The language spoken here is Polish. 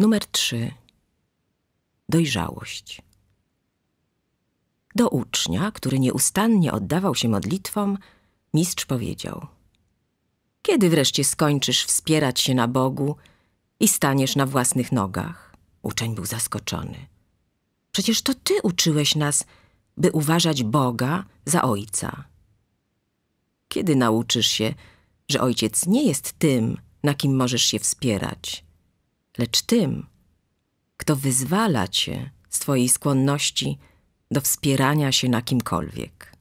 Numer 3. Dojrzałość. Do ucznia, który nieustannie oddawał się modlitwom, mistrz powiedział: Kiedy wreszcie skończysz wspierać się na Bogu i staniesz na własnych nogach? Uczeń był zaskoczony. Przecież to ty uczyłeś nas, by uważać Boga za Ojca. Kiedy nauczysz się, że Ojciec nie jest tym, na kim możesz się wspierać, lecz tym, kto wyzwala cię z twojej skłonności do wspierania się na kimkolwiek.